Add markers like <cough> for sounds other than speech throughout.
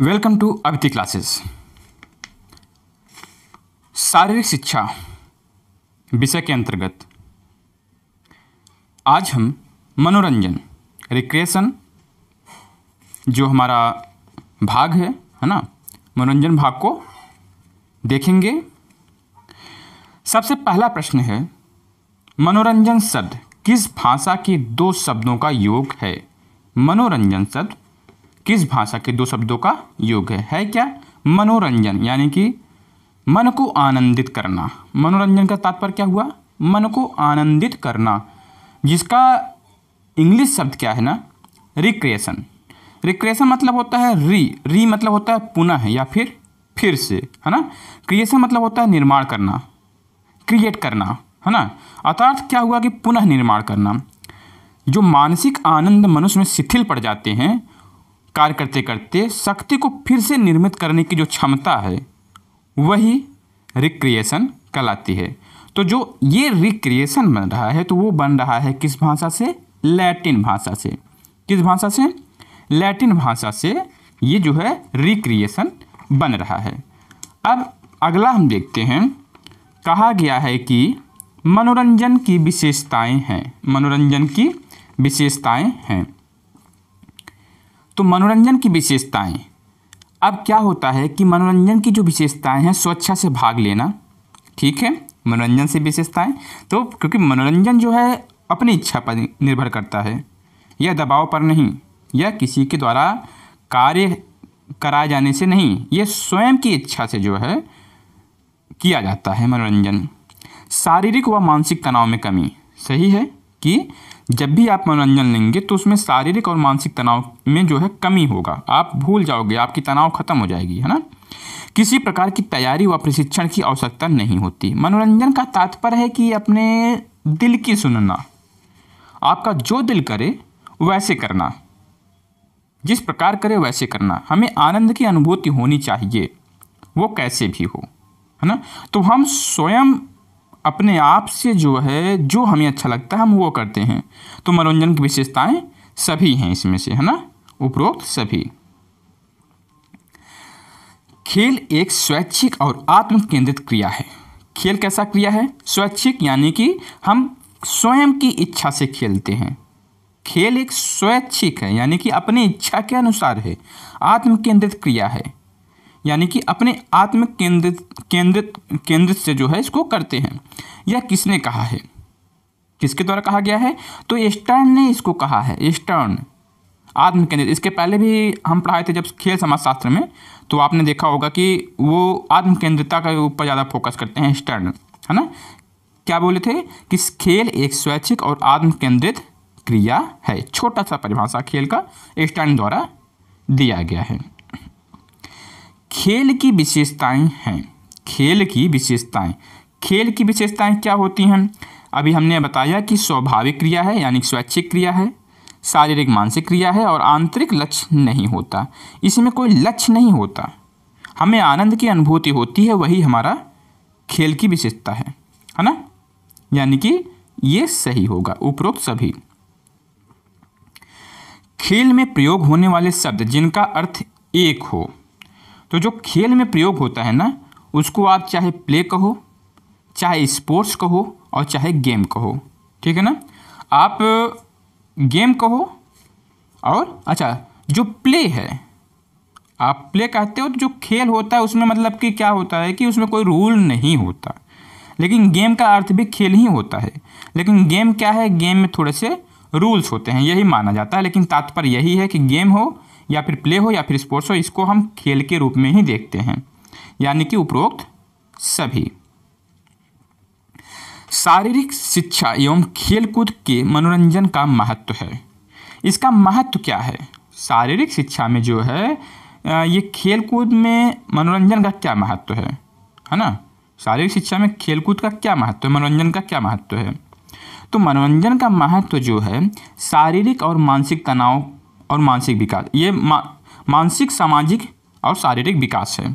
Welcome to अबिति classes शारीरिक शिक्षा विषय के अंतर्गत आज हम मनोरंजन रिक्रिएशन जो हमारा भाग है है ना मनोरंजन भाग को देखेंगे सबसे पहला प्रश्न है मनोरंजन शब्द किस भाषा के दो शब्दों का योग है मनोरंजन शब्द किस भाषा के दो शब्दों का योग है है क्या मनोरंजन यानी कि मन को आनंदित करना मनोरंजन का तात्पर्य क्या हुआ मन को आनंदित करना जिसका इंग्लिश शब्द क्या है ना रिक्रिएशन रिक्रिएशन मतलब होता है री री मतलब होता है पुनः या फिर फिर से है ना क्रिएशन मतलब होता है निर्माण करना क्रिएट करना है ना अर्थात क्या हुआ कि पुनः निर्माण करना जो मानसिक आनंद मनुष्य में शिथिल पड़ जाते हैं कार्य करते करते शक्ति को फिर से निर्मित करने की जो क्षमता है वही रिक्रिएशन कहलाती है तो जो ये रिक्रिएशन बन रहा है तो वो बन रहा है किस भाषा से लैटिन भाषा से किस भाषा से लैटिन भाषा से ये जो है रिक्रिएशन बन रहा है अब अगला हम देखते हैं कहा गया है कि मनोरंजन की विशेषताएं हैं मनोरंजन की विशेषताएं हैं तो मनोरंजन की विशेषताएं अब क्या होता है कि मनोरंजन की जो विशेषताएं हैं स्वेच्छा से भाग लेना ठीक है मनोरंजन से विशेषताएं तो क्योंकि मनोरंजन जो है अपनी इच्छा पर निर्भर करता है यह दबाव पर नहीं यह किसी के द्वारा कार्य कराए जाने से नहीं यह स्वयं की इच्छा से जो है किया जाता है मनोरंजन शारीरिक व मानसिक तनाव में कमी सही है कि जब भी आप मनोरंजन लेंगे तो उसमें शारीरिक और मानसिक तनाव में जो है कमी होगा आप भूल जाओगे आपकी तनाव खत्म हो जाएगी है ना किसी प्रकार की तैयारी व प्रशिक्षण की आवश्यकता नहीं होती मनोरंजन का तात्पर्य है कि अपने दिल की सुनना आपका जो दिल करे वैसे करना जिस प्रकार करे वैसे करना हमें आनंद की अनुभूति होनी चाहिए वो कैसे भी हो है ना तो हम स्वयं अपने आप से जो है जो हमें अच्छा लगता है हम वो करते हैं तो मनोरंजन की विशेषताएं सभी हैं इसमें से है ना उपरोक्त सभी खेल एक स्वैच्छिक और आत्म केंद्रित क्रिया है खेल कैसा क्रिया है स्वैच्छिक यानी कि हम स्वयं की इच्छा से खेलते हैं खेल एक स्वैच्छिक है यानी कि अपनी इच्छा के अनुसार है आत्म केंद्रित क्रिया है यानी कि अपने आत्म केंद्रित केंद्रित केंद्रित से जो है इसको करते हैं यह किसने कहा है किसके द्वारा कहा गया है तो एस्टर्न ने इसको कहा है एस्टर्न आत्म केंद्रित इसके पहले भी हम पढ़ाए थे जब खेल समाजशास्त्र में तो आपने देखा होगा कि वो आत्म केंद्रता के ऊपर ज़्यादा फोकस करते हैं स्टर्न है ना क्या बोले थे कि खेल एक स्वैच्छिक और आत्म केंद्रित क्रिया है छोटा सा परिभाषा खेल का स्टर्न द्वारा दिया गया है खेल की विशेषताएं हैं खेल की विशेषताएं खेल की विशेषताएं क्या होती हैं अभी हमने बताया कि स्वाभाविक क्रिया है यानी स्वैच्छिक क्रिया है शारीरिक मानसिक क्रिया है और आंतरिक लक्ष्य नहीं होता इसमें कोई लक्ष्य नहीं होता हमें आनंद की अनुभूति होती है वही हमारा खेल की विशेषता है है ना यानी कि ये सही होगा उपरोक्त सभी खेल में प्रयोग होने वाले शब्द जिनका अर्थ एक हो तो जो खेल में प्रयोग होता है ना उसको आप चाहे प्ले कहो चाहे स्पोर्ट्स कहो और चाहे गेम कहो ठीक है ना आप गेम कहो और अच्छा जो प्ले है आप प्ले कहते हो तो जो खेल होता है उसमें मतलब कि क्या होता है कि उसमें कोई रूल नहीं होता लेकिन गेम का अर्थ भी खेल ही होता है लेकिन गेम क्या है गेम में थोड़े से रूल्स होते हैं यही माना जाता है लेकिन तात्पर्य यही है कि गेम हो या फिर प्ले हो या फिर स्पोर्ट्स हो इसको हम खेल के रूप में ही देखते हैं यानी कि उपरोक्त सभी शारीरिक शिक्षा एवं खेलकूद के मनोरंजन का महत्व है इसका महत्व क्या है शारीरिक शिक्षा में जो है ये खेलकूद में मनोरंजन का क्या महत्व है है ना शारीरिक शिक्षा में खेलकूद का क्या महत्व है मनोरंजन का क्या महत्व है तो मनोरंजन का महत्व जो है शारीरिक और मानसिक तनाव और मानसिक विकास ये मा, मानसिक सामाजिक और शारीरिक विकास है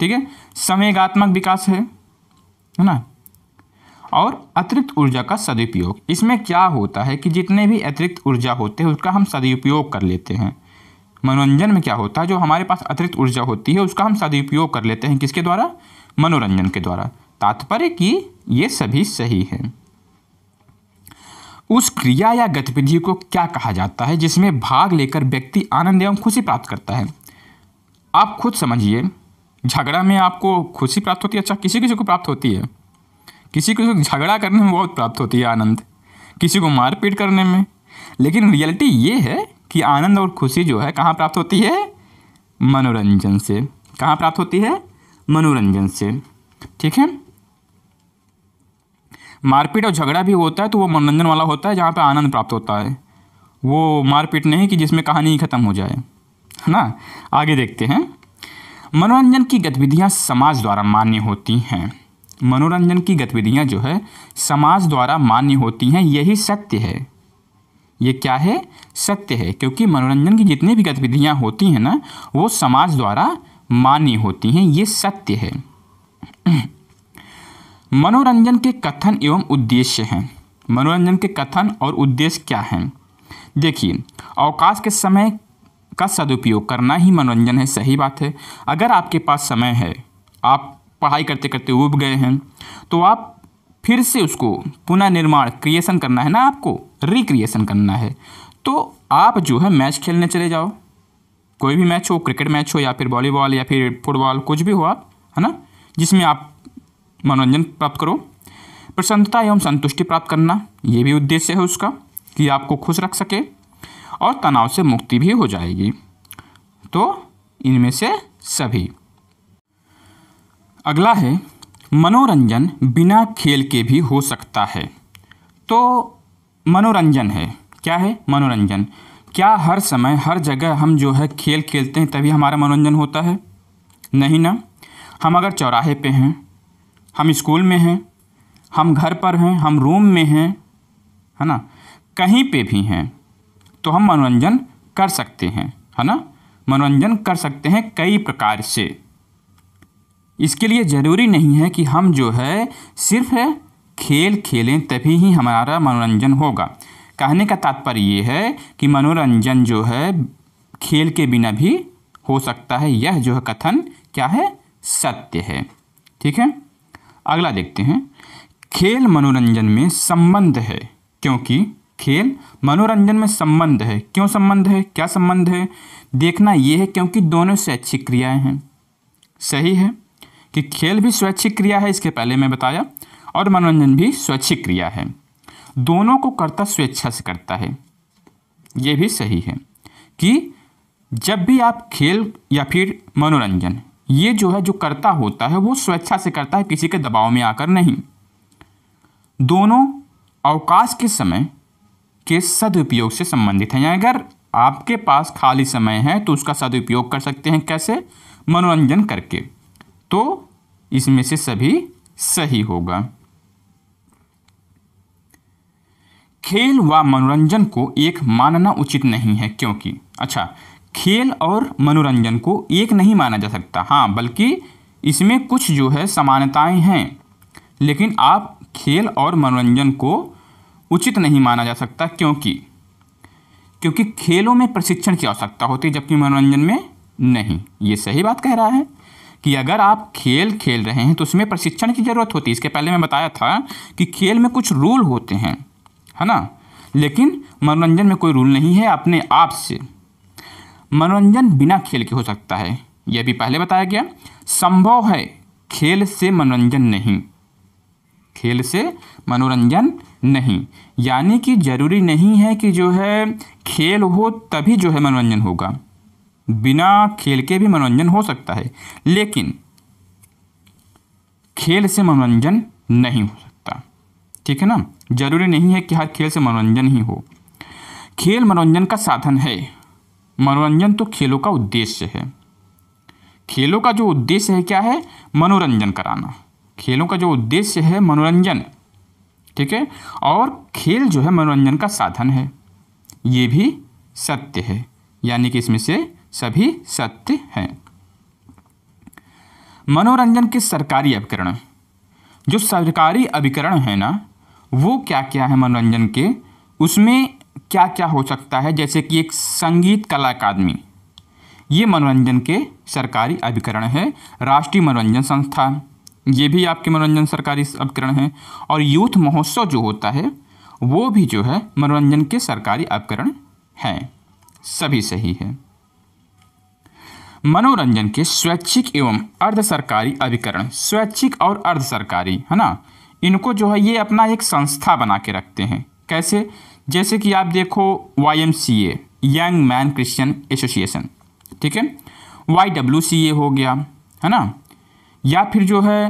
ठीक है संवेगात्मक विकास है है ना और अतिरिक्त ऊर्जा का सदुपयोग इसमें क्या होता है कि जितने भी अतिरिक्त ऊर्जा होते हैं उसका हम सदुपयोग कर लेते हैं मनोरंजन में क्या होता है जो हमारे पास अतिरिक्त ऊर्जा होती है उसका हम सदुपयोग कर लेते हैं किसके द्वारा मनोरंजन के द्वारा तात्पर्य कि ये सभी सही है उस क्रिया या गतिविधि को क्या कहा जाता है जिसमें भाग लेकर व्यक्ति आनंद एवं खुशी प्राप्त करता है आप खुद समझिए झगड़ा में आपको खुशी प्राप्त होती है अच्छा किसी किसी को प्राप्त होती है किसी को झगड़ा करने में बहुत प्राप्त होती है आनंद किसी को मारपीट करने में लेकिन रियलिटी ये है कि आनंद और खुशी जो है कहाँ प्राप्त होती है मनोरंजन से कहाँ प्राप्त होती है मनोरंजन से ठीक है मारपीट और झगड़ा भी होता है तो वो मनोरंजन वाला होता है जहाँ पर आनंद प्राप्त होता है वो मारपीट नहीं कि जिसमें कहानी ख़त्म हो जाए है ना आगे देखते हैं मनोरंजन की गतिविधियाँ समाज द्वारा मान्य होती हैं मनोरंजन की गतिविधियाँ जो है समाज द्वारा मान्य होती हैं यही सत्य है ये क्या है सत्य है क्योंकि मनोरंजन की जितनी भी गतिविधियाँ होती हैं ना वो समाज द्वारा मान्य होती हैं ये सत्य है मनोरंजन के कथन एवं उद्देश्य हैं मनोरंजन के कथन और उद्देश्य क्या हैं देखिए अवकाश के समय का सदुपयोग करना ही मनोरंजन है सही बात है अगर आपके पास समय है आप पढ़ाई करते करते उब गए हैं तो आप फिर से उसको पुनर्निर्माण क्रिएशन करना है ना आपको रिक्रिएशन करना है तो आप जो है मैच खेलने चले जाओ कोई भी मैच हो क्रिकेट मैच हो या फिर वॉलीबॉल या फिर फुटबॉल कुछ भी हो आप है ना जिसमें आप मनोरंजन प्राप्त करो प्रसन्नता एवं संतुष्टि प्राप्त करना ये भी उद्देश्य है उसका कि आपको खुश रख सके और तनाव से मुक्ति भी हो जाएगी तो इनमें से सभी अगला है मनोरंजन बिना खेल के भी हो सकता है तो मनोरंजन है क्या है मनोरंजन क्या हर समय हर जगह हम जो है खेल खेलते हैं तभी हमारा मनोरंजन होता है नहीं ना हम अगर चौराहे पे हैं हम स्कूल में हैं हम घर पर हैं हम रूम में हैं है ना कहीं पे भी हैं तो हम मनोरंजन कर सकते हैं है ना मनोरंजन कर सकते हैं कई प्रकार से इसके लिए ज़रूरी नहीं है कि हम जो है सिर्फ है खेल खेलें तभी ही हमारा मनोरंजन होगा कहने का तात्पर्य ये है कि मनोरंजन जो है खेल के बिना भी हो सकता है यह जो है कथन क्या है सत्य है ठीक है अगला देखते हैं खेल मनोरंजन में संबंध है क्योंकि खेल मनोरंजन में संबंध है क्यों संबंध है क्या संबंध है देखना यह है क्योंकि दोनों स्वैच्छिक क्रियाएं हैं सही है कि खेल भी स्वैच्छिक क्रिया है इसके पहले मैं बताया और मनोरंजन भी स्वैच्छिक क्रिया है दोनों को करता स्वेच्छा से करता है ये भी सही है कि जब भी आप खेल या फिर मनोरंजन ये जो है जो करता होता है वो स्वेच्छा से करता है किसी के दबाव में आकर नहीं दोनों अवकाश के समय के सदुपयोग से संबंधित हैं अगर आपके पास खाली समय है तो उसका सदुपयोग कर सकते हैं कैसे मनोरंजन करके तो इसमें से सभी सही होगा खेल व मनोरंजन को एक मानना उचित नहीं है क्योंकि अच्छा खेल और मनोरंजन को एक नहीं माना जा सकता हाँ बल्कि इसमें कुछ जो है समानताएं हैं लेकिन आप खेल और मनोरंजन को उचित नहीं माना जा सकता क्योंकि क्योंकि खेलों में प्रशिक्षण की आवश्यकता होती है जबकि मनोरंजन में नहीं ये सही बात कह रहा है कि अगर आप खेल खेल रहे हैं तो उसमें प्रशिक्षण की ज़रूरत होती है इसके पहले मैं बताया था कि खेल में कुछ रूल होते हैं है ना लेकिन मनोरंजन में कोई रूल नहीं है अपने आप से मनोरंजन बिना खेल के हो सकता है यह भी पहले बताया गया संभव है खेल से मनोरंजन नहीं खेल से मनोरंजन नहीं यानी कि जरूरी नहीं है कि जो है खेल हो तभी जो है मनोरंजन होगा बिना खेल के भी मनोरंजन हो सकता है लेकिन खेल से मनोरंजन नहीं हो सकता ठीक है ना जरूरी नहीं है कि हर खेल से मनोरंजन ही हो खेल मनोरंजन का साधन है मनोरंजन तो खेलों का उद्देश्य है खेलों का जो उद्देश्य है क्या है मनोरंजन कराना खेलों का जो उद्देश्य है मनोरंजन ठीक है और खेल जो है मनोरंजन का साधन है ये भी सत्य है यानी कि इसमें से सभी सत्य हैं मनोरंजन के सरकारी अभिकरण जो सरकारी अभिकरण है ना वो क्या क्या है मनोरंजन के उसमें क्या क्या हो सकता है जैसे कि एक संगीत कला अकादमी ये मनोरंजन के सरकारी अभिकरण है राष्ट्रीय मनोरंजन संस्था ये भी आपके मनोरंजन सरकारी अभिकरण है और यूथ महोत्सव जो होता है वो भी जो है मनोरंजन के सरकारी अभिकरण हैं सभी सही है मनोरंजन के स्वैच्छिक एवं अर्ध सरकारी अभिकरण स्वैच्छिक और अर्ध सरकारी है ना इनको जो है ये अपना एक संस्था बना के रखते हैं कैसे जैसे कि आप देखो Y M C and young man Christian association ठीक है वाई डब्ल्यू सी ए हो गया है ना या फिर जो है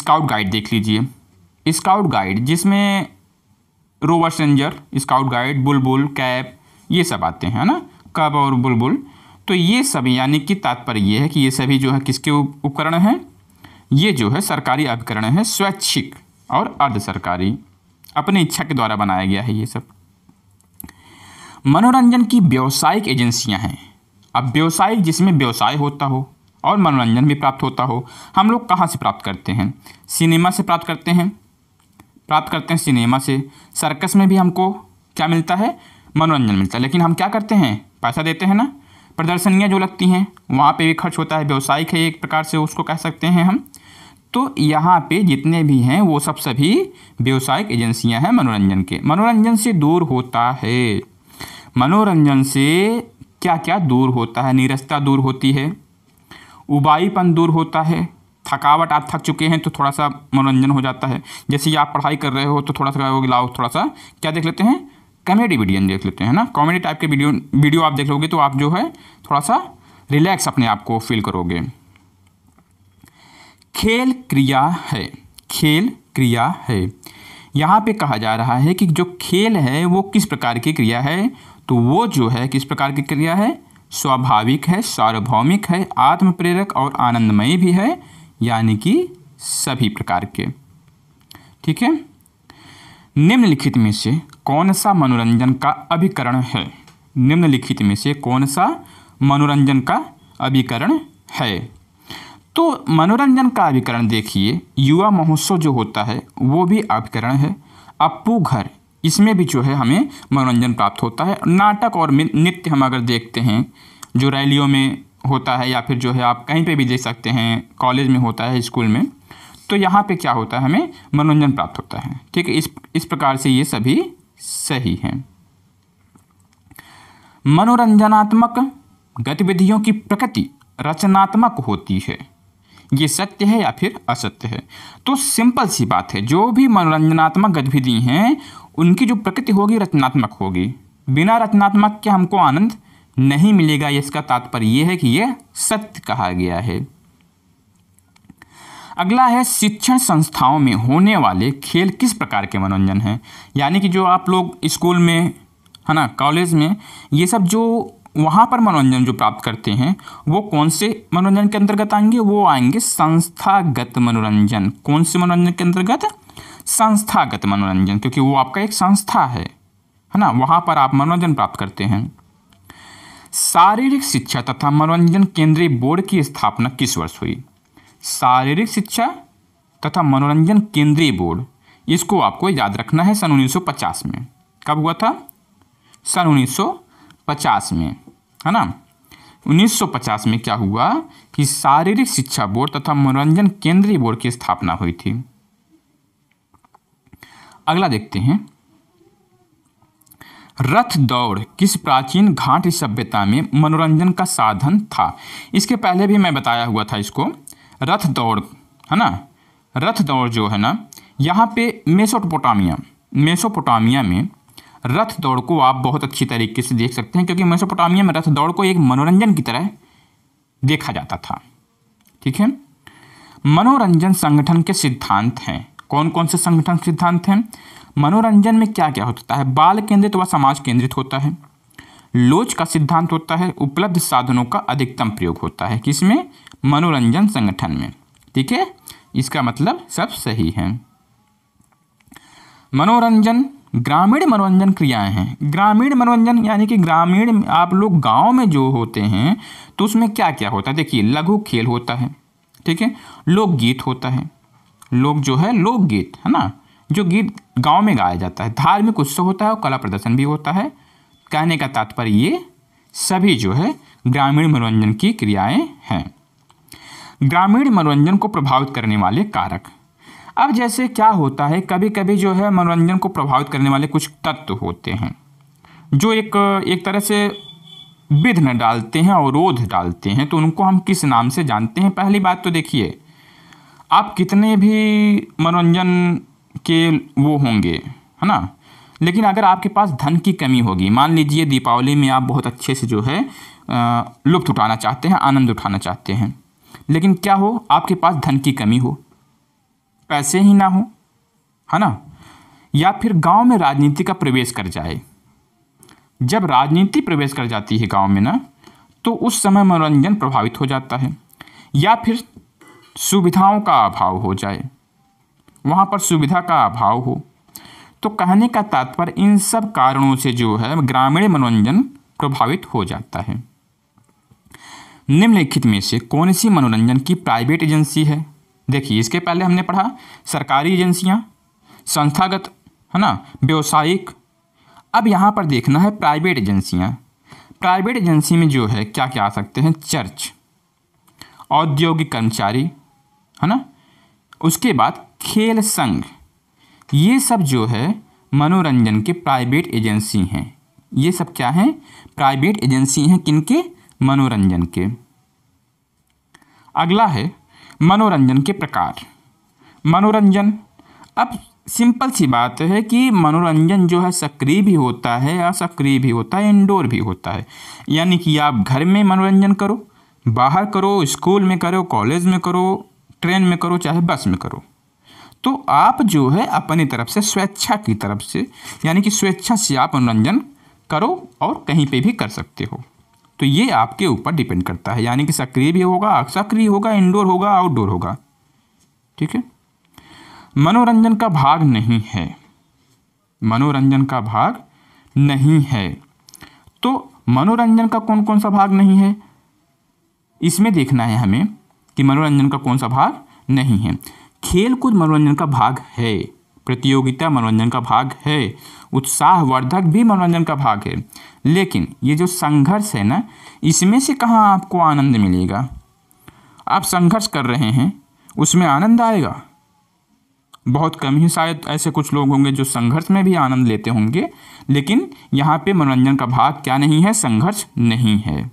स्काउट गाइड देख लीजिए स्काउट गाइड जिसमें रोवर सेंजर स्काउट गाइड बुलबुल कैप ये सब आते हैं है ना कब और बुलबुल तो ये सब यानी कि तात्पर्य ये है कि ये सभी जो है किसके उपकरण हैं ये जो है सरकारी अभिकरण है स्वैच्छिक और अर्ध सरकारी अपनी इच्छा के द्वारा बनाया गया है ये सब मनोरंजन की व्यावसायिक एजेंसियां हैं अब व्यावसायिक जिसमें व्यवसाय होता हो और मनोरंजन भी प्राप्त होता हो हम लोग कहाँ से प्राप्त करते हैं सिनेमा से प्राप्त करते हैं प्राप्त करते हैं सिनेमा से सर्कस में भी हमको क्या मिलता है मनोरंजन मिलता है लेकिन हम क्या करते हैं पैसा देते हैं ना प्रदर्शनियाँ जो लगती हैं वहाँ पे भी खर्च होता है व्यवसायिक है एक प्रकार से उसको कह सकते हैं हम तो यहाँ पे जितने भी हैं वो सब सभी व्यवसायिक एजेंसियाँ हैं मनोरंजन के मनोरंजन से दूर होता है मनोरंजन से क्या क्या दूर होता है निरस्ता दूर होती है उबाईपन दूर होता है थकावट आप थक चुके हैं तो थोड़ा सा मनोरंजन हो जाता है जैसे आप पढ़ाई कर रहे हो तो थोड़ा सा लाओ थोड़ा सा क्या देख लेते हैं कॉमेडी वीडियो देख लेते हैं ना कॉमेडी टाइप के वीडियो वीडियो आप देख लोगे तो आप जो है थोड़ा सा रिलैक्स अपने आप को फील करोगे खेल क्रिया है खेल क्रिया है यहाँ पे कहा जा रहा है कि जो खेल है वो किस प्रकार की क्रिया है तो वो जो है किस प्रकार की क्रिया है स्वाभाविक है सार्वभौमिक है आत्म प्रेरक और आनंदमयी भी है यानी कि सभी प्रकार के ठीक है निम्नलिखित में से कौन सा मनोरंजन का अभिकरण है निम्नलिखित में से कौन सा मनोरंजन का अभिकरण है तो मनोरंजन का अभिकरण देखिए युवा महोत्सव जो होता है वो भी अभिकरण है अपू घर इसमें भी जो है हमें मनोरंजन प्राप्त होता है नाटक और नृत्य हम अगर देखते हैं जो रैलियों में होता है या फिर जो है आप कहीं पे भी देख सकते हैं कॉलेज में होता है स्कूल में तो यहाँ पे क्या होता है हमें मनोरंजन प्राप्त होता है ठीक है इस इस प्रकार से ये सभी सही हैं मनोरंजनात्मक गतिविधियों की प्रकृति रचनात्मक होती है ये सत्य है या फिर असत्य है तो सिंपल सी बात है जो भी मनोरंजनात्मक गतिविधि हैं उनकी जो प्रकृति होगी रचनात्मक होगी बिना रचनात्मक के हमको आनंद नहीं मिलेगा इसका तात्पर्य यह है कि यह सत्य कहा गया है अगला है शिक्षण संस्थाओं में होने वाले खेल किस प्रकार के मनोरंजन हैं यानी कि जो आप लोग स्कूल में है ना कॉलेज में ये सब जो वहाँ पर मनोरंजन जो प्राप्त करते हैं वो कौन से मनोरंजन के अंतर्गत आएंगे वो आएंगे संस्थागत मनोरंजन कौन से मनोरंजन के अंतर्गत संस्थागत मनोरंजन क्योंकि वो आपका एक संस्था है है ना वहाँ पर आप मनोरंजन प्राप्त करते हैं शारीरिक शिक्षा तथा मनोरंजन केंद्रीय बोर्ड की स्थापना किस वर्ष हुई शारीरिक शिक्षा तथा मनोरंजन केंद्रीय बोर्ड इसको आपको याद रखना है सन 1950 में कब हुआ था सन पचास में है ना 1950 में क्या हुआ कि शारीरिक शिक्षा बोर्ड तथा मनोरंजन केंद्रीय बोर्ड की स्थापना हुई थी अगला देखते हैं रथ दौड़ किस प्राचीन घाट सभ्यता में मनोरंजन का साधन था इसके पहले भी मैं बताया हुआ था इसको रथ दौड़ है ना रथ दौड़ जो है ना यहाँ पे मेसोपोटामिया मेसोपोटामिया में रथ दौड़ को आप बहुत अच्छी तरीके से देख सकते हैं क्योंकि मेसोपोटामिया में रथ दौड़ को एक मनोरंजन की तरह देखा जाता था ठीक है मनोरंजन संगठन के सिद्धांत हैं कौन कौन से संगठन सिद्धांत हैं मनोरंजन में क्या क्या होता है बाल केंद्रित व समाज केंद्रित होता है लोच का सिद्धांत होता है उपलब्ध साधनों का अधिकतम प्रयोग होता है किसमें मनोरंजन संगठन में ठीक है इसका मतलब सब सही है मनोरंजन ग्रामीण मनोरंजन क्रियाएं हैं ग्रामीण मनोरंजन यानी कि ग्रामीण आप लोग गांव में जो होते हैं तो उसमें क्या क्या होता है देखिए लघु खेल होता है ठीक है लोकगीत होता है लोग जो है लोकगीत है ना जो गीत गांव में गाया जाता है धार्मिक उत्सव होता है और कला प्रदर्शन भी होता है कहने का तात्पर्य ये सभी जो है ग्रामीण मनोरंजन की क्रियाएँ हैं ग्रामीण मनोरंजन को प्रभावित करने वाले कारक अब जैसे क्या होता है कभी कभी जो है मनोरंजन को प्रभावित करने वाले कुछ तत्व होते हैं जो एक एक तरह से विघ्न डालते हैं अवरोध डालते हैं तो उनको हम किस नाम से जानते हैं पहली बात तो देखिए आप कितने भी मनोरंजन के वो होंगे है ना लेकिन अगर आपके पास धन की कमी होगी मान लीजिए दीपावली में आप बहुत अच्छे से जो है लुप्त उठाना चाहते हैं आनंद उठाना चाहते हैं लेकिन क्या हो आपके पास धन की कमी हो पैसे ही ना हो है ना या फिर गांव में राजनीति का प्रवेश कर जाए जब राजनीति प्रवेश कर जाती है गांव में ना तो उस समय मनोरंजन प्रभावित हो जाता है या फिर सुविधाओं का अभाव हो जाए वहाँ पर सुविधा का अभाव हो तो कहने का तात्पर्य इन सब कारणों से जो है ग्रामीण मनोरंजन प्रभावित हो जाता है निम्नलिखित में से कौन सी मनोरंजन की प्राइवेट एजेंसी है देखिए इसके पहले हमने पढ़ा सरकारी एजेंसियाँ संस्थागत है ना व्यवसायिक अब यहाँ पर देखना है प्राइवेट एजेंसियाँ प्राइवेट एजेंसी में जो है क्या क्या आ सकते हैं चर्च औद्योगिक कर्मचारी है ना उसके बाद खेल संघ ये सब जो है मनोरंजन के प्राइवेट एजेंसी हैं ये सब क्या हैं प्राइवेट एजेंसी हैं किनके मनोरंजन के अगला है मनोरंजन के प्रकार मनोरंजन अब सिंपल सी बात है कि मनोरंजन जो है सक्रिय भी होता है असक्रिय भी होता है इंडोर भी होता है यानी कि आप घर में मनोरंजन करो बाहर करो स्कूल में करो कॉलेज में करो ट्रेन में करो चाहे बस में करो तो आप जो है अपनी तरफ से स्वेच्छा की तरफ से यानी कि स्वेच्छा से आप मनोरंजन करो और कहीं पे भी कर सकते हो तो ये आपके ऊपर डिपेंड करता है यानी कि सक्रिय भी होगा सक्रिय होगा इंडोर होगा आउटडोर होगा ठीक है मनोरंजन का भाग नहीं है मनोरंजन का भाग नहीं है तो मनोरंजन का कौन कौन सा भाग नहीं है इसमें देखना है हमें कि मनोरंजन का कौन सा भाग नहीं है खेल कूद मनोरंजन का भाग है प्रतियोगिता मनोरंजन का भाग है उत्साहवर्धक भी मनोरंजन का भाग है लेकिन ये जो संघर्ष है ना इसमें से कहाँ आपको आनंद मिलेगा आप संघर्ष कर रहे हैं उसमें आनंद आएगा बहुत कम ही शायद ऐसे कुछ लोग होंगे जो संघर्ष में भी आनंद लेते होंगे लेकिन यहाँ पे मनोरंजन का भाग क्या नहीं है संघर्ष नहीं है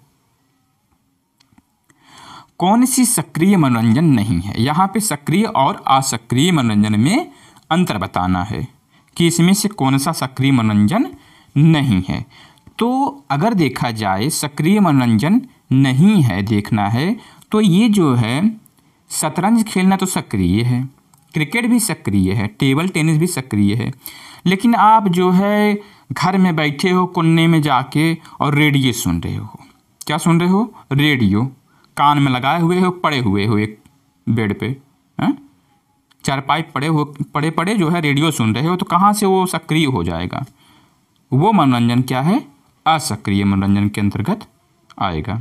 कौन सी सक्रिय मनोरंजन नहीं है यहाँ पे सक्रिय और असक्रिय मनोरंजन में अंतर बताना है कि इसमें से कौन सा सक्रिय मनोरंजन नहीं है तो अगर देखा जाए सक्रिय मनोरंजन नहीं है देखना है तो ये जो है शतरंज खेलना तो सक्रिय है क्रिकेट भी सक्रिय है टेबल टेनिस भी सक्रिय है लेकिन आप जो है घर में बैठे हो कुन्ने में जाके और रेडियो सुन रहे हो क्या सुन रहे हो रेडियो कान में लगाए हुए हो पड़े हुए हो एक बेड पे चार हाँ? चारपाई पड़े हो पड़े पड़े जो है रेडियो सुन रहे हो तो कहाँ से वो सक्रिय हो जाएगा वो मनोरंजन क्या है असक्रिय मनोरंजन के अंतर्गत आएगा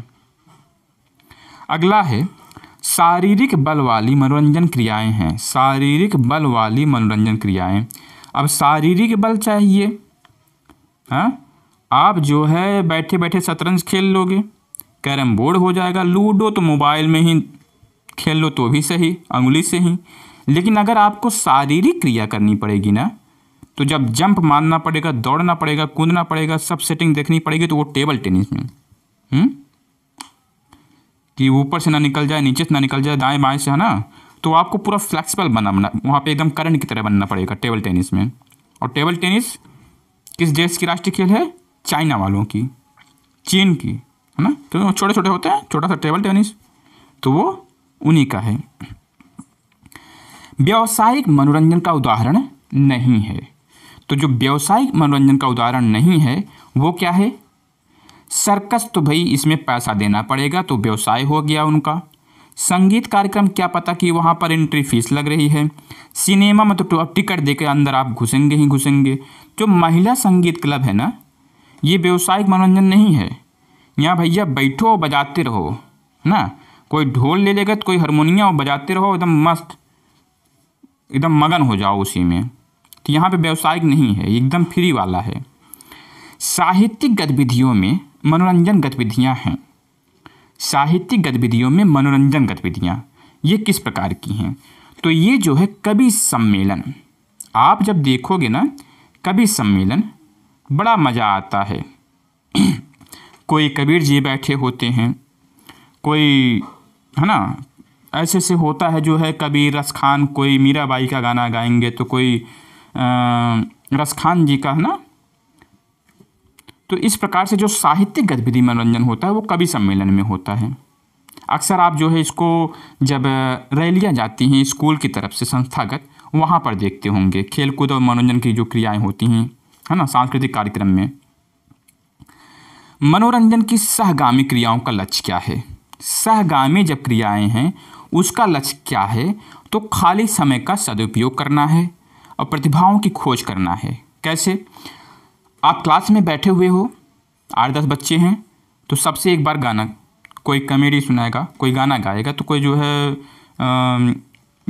अगला है शारीरिक बल वाली मनोरंजन क्रियाएं हैं शारीरिक बल वाली मनोरंजन क्रियाएं अब शारीरिक बल चाहिए हाँ आप जो है बैठे बैठे शतरंज खेल लोगे कैरम बोर्ड हो जाएगा लूडो तो मोबाइल में ही खेल लो तो भी सही उंगली से ही लेकिन अगर आपको शारीरिक क्रिया करनी पड़ेगी ना तो जब जंप मारना पड़ेगा दौड़ना पड़ेगा कूदना पड़ेगा सब सेटिंग देखनी पड़ेगी तो वो टेबल टेनिस में हुँ? हम्म? कि ऊपर से ना निकल जाए नीचे से ना निकल जाए दाएं बाएं से है ना तो आपको पूरा फ्लेक्सिबल बना बना वहाँ पे एकदम करंट की तरह बनना पड़ेगा टेबल टेनिस में और टेबल टेनिस किस देश की राष्ट्रीय खेल है चाइना वालों की चीन की है ना तो छोटे छोटे होते हैं छोटा सा टेबल टेनिस तो वो उन्हीं का है व्यावसायिक मनोरंजन का उदाहरण नहीं है तो जो व्यावसायिक मनोरंजन का उदाहरण नहीं है वो क्या है सर्कस तो भाई इसमें पैसा देना पड़ेगा तो व्यवसाय हो गया उनका संगीत कार्यक्रम क्या पता कि वहाँ पर एंट्री फीस लग रही है सिनेमा में तो टिकट दे अंदर आप घुसेंगे ही घुसेंगे जो महिला संगीत क्लब है ना ये व्यवसायिक मनोरंजन नहीं है यहाँ भैया बैठो और बजाते रहो ना कोई ढोल ले लेगा तो कोई हारमोनियम बजाते रहो एकदम मस्त एकदम मगन हो जाओ उसी में तो यहाँ पे व्यावसायिक नहीं है एकदम फ्री वाला है साहित्यिक गतिविधियों में मनोरंजन गतिविधियाँ हैं साहित्यिक गतिविधियों में मनोरंजन गतिविधियाँ ये किस प्रकार की हैं तो ये जो है कवि सम्मेलन आप जब देखोगे ना कवि सम्मेलन बड़ा मज़ा आता है <clears throat> कोई कबीर जी बैठे होते हैं कोई है ना ऐसे से होता है जो है कभी रस खान कोई मीराबाई का गाना गाएंगे तो कोई रसखान जी का है ना तो इस प्रकार से जो साहित्यिक गतिविधि मनोरंजन होता है वो कवि सम्मेलन में होता है अक्सर आप जो है इसको जब रैलियाँ जाती हैं स्कूल की तरफ से संस्थागत वहाँ पर देखते होंगे खेलकूद और मनोरंजन की जो क्रियाएं होती हैं है ना सांस्कृतिक कार्यक्रम में मनोरंजन की सहगामी क्रियाओं का लक्ष्य क्या है सहगामी जब क्रियाएं हैं उसका लक्ष्य क्या है तो खाली समय का सदुपयोग करना है और प्रतिभाओं की खोज करना है कैसे आप क्लास में बैठे हुए हो आठ दस बच्चे हैं तो सबसे एक बार गाना कोई कॉमेडी सुनाएगा कोई गाना गाएगा तो कोई जो है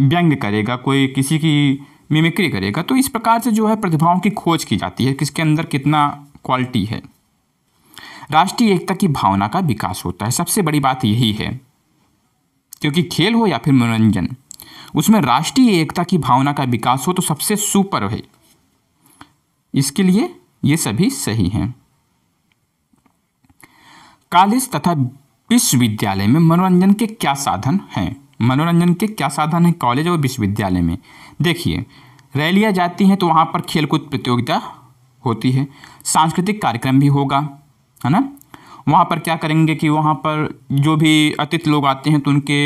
व्यंग करेगा कोई किसी की मिमिक्री करेगा तो इस प्रकार से जो है प्रतिभाओं की खोज की जाती है किसके अंदर कितना क्वालिटी है राष्ट्रीय एकता की भावना का विकास होता है सबसे बड़ी बात यही है क्योंकि खेल हो या फिर मनोरंजन उसमें राष्ट्रीय एकता की भावना का विकास हो तो सबसे सुपर है इसके लिए ये सभी सही हैं कॉलेज तथा विश्वविद्यालय में मनोरंजन के क्या साधन हैं मनोरंजन के क्या साधन हैं कॉलेज और विश्वविद्यालय में देखिए रैलियाँ जाती हैं तो वहाँ पर खेलकूद प्रतियोगिता होती है सांस्कृतिक कार्यक्रम भी होगा है ना वहाँ पर क्या करेंगे कि वहाँ पर जो भी अतिथि लोग आते हैं तो उनके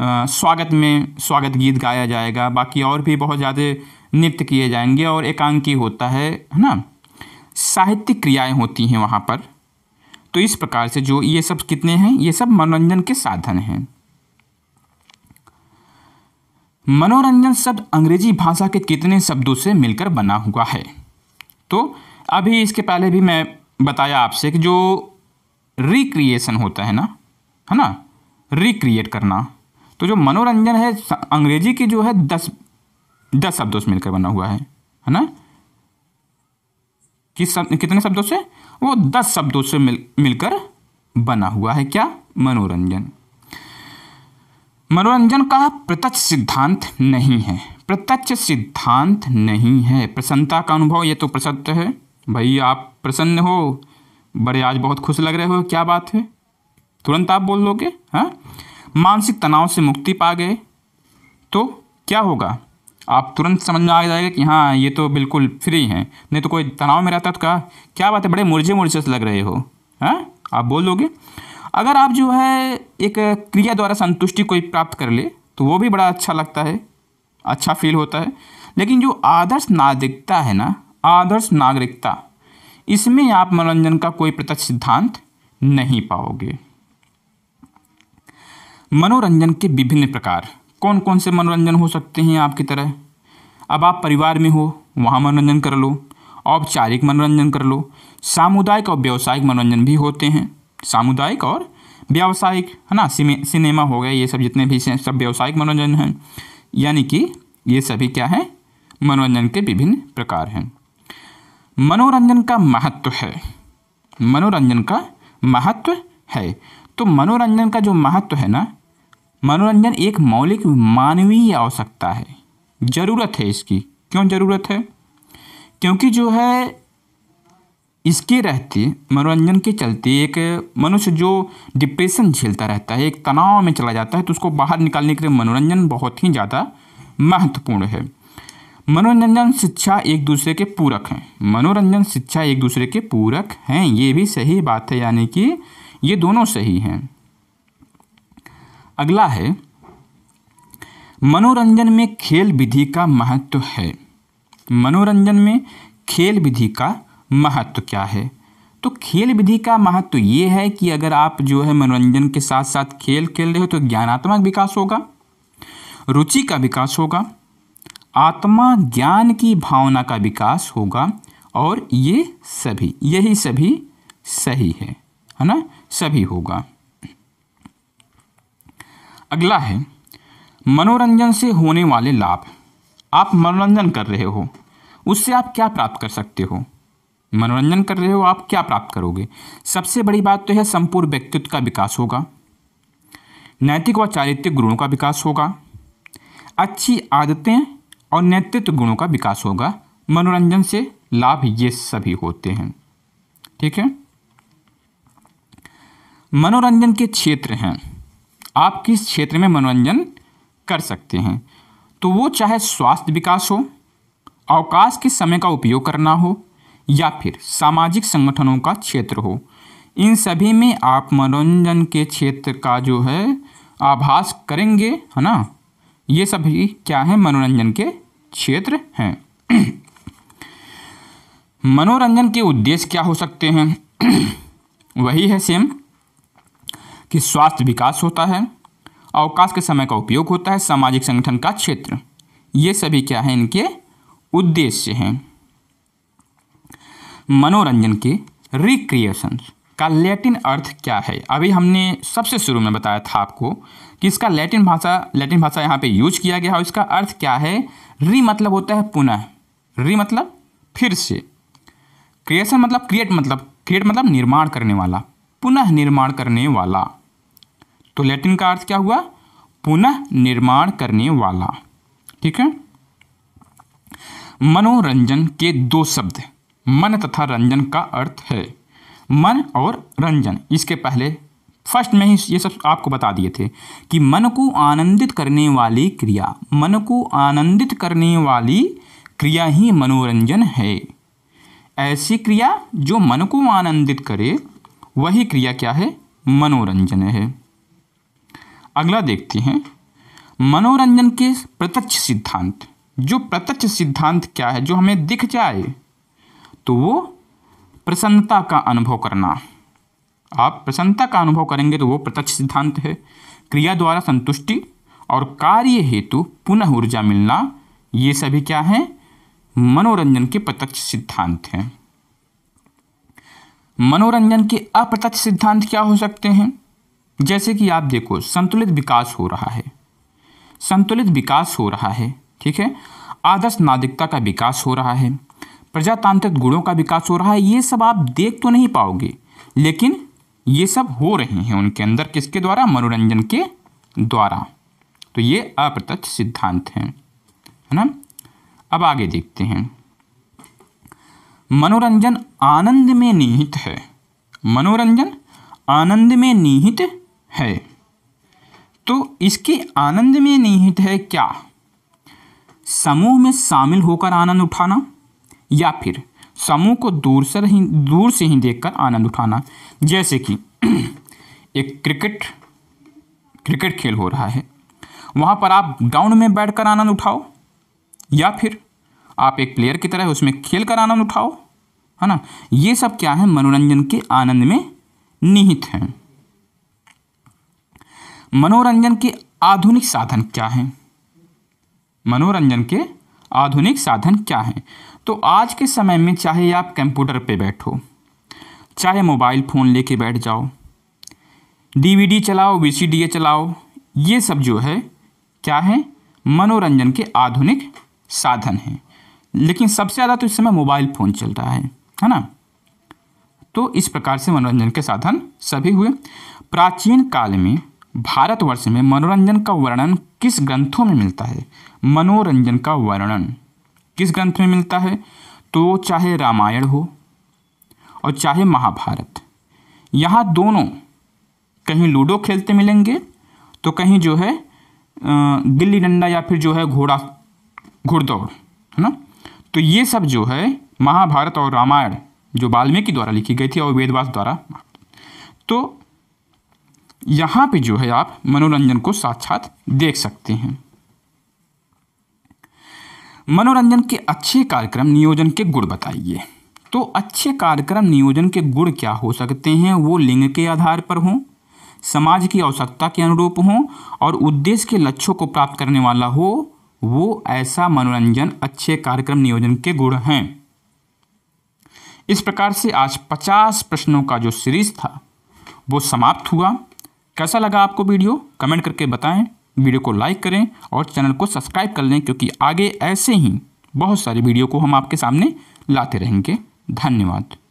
स्वागत में स्वागत गीत गाया जाएगा बाकी और भी बहुत ज़्यादा नृत्य किए जाएंगे और एकांकी होता है है ना साहित्यिक क्रियाएं होती हैं वहाँ पर तो इस प्रकार से जो ये सब कितने हैं ये सब मनोरंजन के साधन हैं मनोरंजन शब्द अंग्रेजी भाषा के कितने शब्दों से मिलकर बना हुआ है तो अभी इसके पहले भी मैं बताया आपसे कि जो रिक्रिएशन होता है ना है ना रिक्रिएट करना तो जो मनोरंजन है अंग्रेजी की जो है दस दस शब्दों से मिलकर बना हुआ है है ना किस सब, कितने शब्दों से वो दस शब्दों से मिल मिलकर बना हुआ है क्या मनोरंजन मनोरंजन का प्रत्यक्ष सिद्धांत नहीं है प्रत्यक्ष सिद्धांत नहीं है प्रसन्नता का अनुभव ये तो प्रसन्न है भाई आप प्रसन्न हो बड़े आज बहुत खुश लग रहे हो क्या बात है तुरंत आप बोल लोगे हाँ मानसिक तनाव से मुक्ति पा गए तो क्या होगा आप तुरंत समझ में आ जाएगा कि हाँ ये तो बिल्कुल फ्री हैं नहीं तो कोई तनाव में रहता तो कहा क्या बात है बड़े मुरझे मुरझे से लग रहे हो हैं हाँ? आप बोल दोगे अगर आप जो है एक क्रिया द्वारा संतुष्टि कोई प्राप्त कर ले तो वो भी बड़ा अच्छा लगता है अच्छा फील होता है लेकिन जो आदर्श नागरिकता है ना आदर्श नागरिकता इसमें आप मनोरंजन का कोई प्रत्यक्ष सिद्धांत नहीं पाओगे मनोरंजन के विभिन्न प्रकार कौन कौन से मनोरंजन हो सकते हैं आपकी तरह अब आप परिवार में हो वहाँ मनोरंजन कर लो औपचारिक मनोरंजन कर लो सामुदायिक और व्यावसायिक मनोरंजन भी होते हैं सामुदायिक और व्यावसायिक है ना सिनेमा हो गया ये सब जितने भी सब व्यावसायिक मनोरंजन हैं यानी कि ये सभी क्या हैं मनोरंजन के विभिन्न प्रकार हैं मनोरंजन का महत्व है मनोरंजन का महत्व है तो मनोरंजन का जो महत्व है ना मनोरंजन एक मौलिक मानवीय आवश्यकता है ज़रूरत है इसकी क्यों ज़रूरत है क्योंकि जो है इसके रहते मनोरंजन के चलते एक मनुष्य जो डिप्रेशन झेलता रहता है एक तनाव में चला जाता है तो उसको बाहर निकालने के लिए मनोरंजन बहुत ही ज़्यादा महत्वपूर्ण है मनोरंजन शिक्षा एक दूसरे के पूरक हैं मनोरंजन शिक्षा एक दूसरे के पूरक हैं ये भी सही बात है यानी कि ये दोनों सही हैं अगला है मनोरंजन में खेल विधि का महत्व है मनोरंजन में खेल विधि का महत्व क्या है तो खेल विधि का महत्व ये है कि अगर आप जो है मनोरंजन के साथ साथ खेल खेल रहे हो तो ज्ञानात्मक विकास होगा रुचि का विकास होगा आत्मा ज्ञान की भावना का विकास होगा और ये सभी यही सभी सही है है ना सभी होगा अगला है मनोरंजन से होने वाले लाभ आप मनोरंजन कर रहे हो उससे आप क्या प्राप्त कर सकते हो मनोरंजन कर रहे हो आप क्या प्राप्त करोगे सबसे बड़ी बात तो है संपूर्ण व्यक्तित्व का विकास होगा नैतिक व चारित्रिक गुणों का विकास होगा अच्छी आदतें और नेतृत्व गुणों का विकास होगा मनोरंजन से लाभ ये सभी होते हैं ठीक है मनोरंजन के क्षेत्र हैं आप किस क्षेत्र में मनोरंजन कर सकते हैं तो वो चाहे स्वास्थ्य विकास हो अवकाश के समय का उपयोग करना हो या फिर सामाजिक संगठनों का क्षेत्र हो इन सभी में आप मनोरंजन के क्षेत्र का जो है आभास करेंगे है ना ये सभी क्या है मनोरंजन के क्षेत्र हैं <clears throat> मनोरंजन के उद्देश्य क्या हो सकते हैं <clears throat> वही है सेम कि स्वास्थ्य विकास होता है अवकाश के समय का उपयोग होता है सामाजिक संगठन का क्षेत्र ये सभी क्या है इनके उद्देश्य हैं मनोरंजन के रिक्रिएशन का लैटिन अर्थ क्या है अभी हमने सबसे शुरू में बताया था आपको कि इसका लैटिन भाषा लैटिन भाषा यहाँ पे यूज किया गया और इसका अर्थ क्या है री मतलब होता है पुनः री मतलब फिर से क्रिएशन मतलब क्रिएट मतलब क्रिएट मतलब निर्माण करने वाला पुनः निर्माण करने वाला तो लैटिन का अर्थ क्या हुआ पुनः निर्माण करने वाला ठीक है मनोरंजन के दो शब्द मन तथा रंजन का अर्थ है मन और रंजन इसके पहले फर्स्ट में ही ये सब आपको बता दिए थे कि मन को आनंदित करने वाली क्रिया मन को आनंदित करने वाली क्रिया ही मनोरंजन है ऐसी क्रिया जो मन को आनंदित करे वही क्रिया क्या है मनोरंजन है अगला देखते हैं मनोरंजन के प्रत्यक्ष सिद्धांत जो प्रत्यक्ष सिद्धांत क्या है जो हमें दिख जाए तो वो प्रसन्नता का अनुभव करना आप प्रसन्नता का अनुभव करेंगे तो वो प्रत्यक्ष सिद्धांत है क्रिया द्वारा संतुष्टि और कार्य हेतु पुनः ऊर्जा मिलना ये सभी क्या हैं मनोरंजन के प्रत्यक्ष सिद्धांत हैं मनोरंजन के अप्रत्यक्ष सिद्धांत क्या हो सकते हैं जैसे कि आप देखो संतुलित विकास हो रहा है संतुलित विकास हो रहा है ठीक है आदर्श नागरिकता का विकास हो रहा है प्रजातांत्रिक गुणों का विकास हो रहा है ये सब आप देख तो नहीं पाओगे लेकिन ये सब हो रहे हैं उनके अंदर किसके द्वारा मनोरंजन के द्वारा तो ये अप्रत्यक्ष सिद्धांत हैं है ना अब आगे देखते हैं मनोरंजन आनंद में निहित है मनोरंजन आनंद में निहित है तो इसके आनंद में निहित है क्या समूह में शामिल होकर आनंद उठाना या फिर समूह को दूर से ही दूर से ही देखकर आनंद उठाना जैसे कि <clears throat> एक क्रिकेट क्रिकेट खेल हो रहा है वहाँ पर आप ग्राउंड में बैठकर आनंद उठाओ या फिर आप एक प्लेयर की तरह उसमें खेल कर आनंद उठाओ है ना ये सब क्या है मनोरंजन के आनंद में निहित हैं मनोरंजन के आधुनिक साधन क्या हैं मनोरंजन के आधुनिक साधन क्या हैं तो आज के समय में चाहे आप कंप्यूटर पे बैठो चाहे मोबाइल फ़ोन लेके बैठ जाओ डीवीडी चलाओ वी चलाओ ये सब जो है क्या है मनोरंजन के आधुनिक साधन हैं लेकिन सबसे ज़्यादा तो इस समय मोबाइल फ़ोन चल रहा है है ना तो इस प्रकार से मनोरंजन के साधन सभी हुए प्राचीन काल में भारतवर्ष में मनोरंजन का वर्णन किस ग्रंथों में मिलता है मनोरंजन का वर्णन किस ग्रंथ में मिलता है तो चाहे रामायण हो और चाहे महाभारत यहाँ दोनों कहीं लूडो खेलते मिलेंगे तो कहीं जो है गिल्ली डंडा या फिर जो है घोड़ा घुड़दौड़ है ना तो ये सब जो है महाभारत और रामायण जो वाल्मीकि द्वारा लिखी गई थी और वेदवास द्वारा तो यहाँ पे जो है आप मनोरंजन को साक्षात देख सकते हैं मनोरंजन के अच्छे कार्यक्रम नियोजन के गुण बताइए तो अच्छे कार्यक्रम नियोजन के गुण क्या हो सकते हैं वो लिंग के आधार पर हों समाज की आवश्यकता के अनुरूप हों और उद्देश्य के लक्ष्यों को प्राप्त करने वाला हो वो ऐसा मनोरंजन अच्छे कार्यक्रम नियोजन के गुण हैं इस प्रकार से आज 50 प्रश्नों का जो सीरीज था वो समाप्त हुआ कैसा लगा आपको वीडियो कमेंट करके बताएं वीडियो को लाइक करें और चैनल को सब्सक्राइब कर लें क्योंकि आगे ऐसे ही बहुत सारी वीडियो को हम आपके सामने लाते रहेंगे धन्यवाद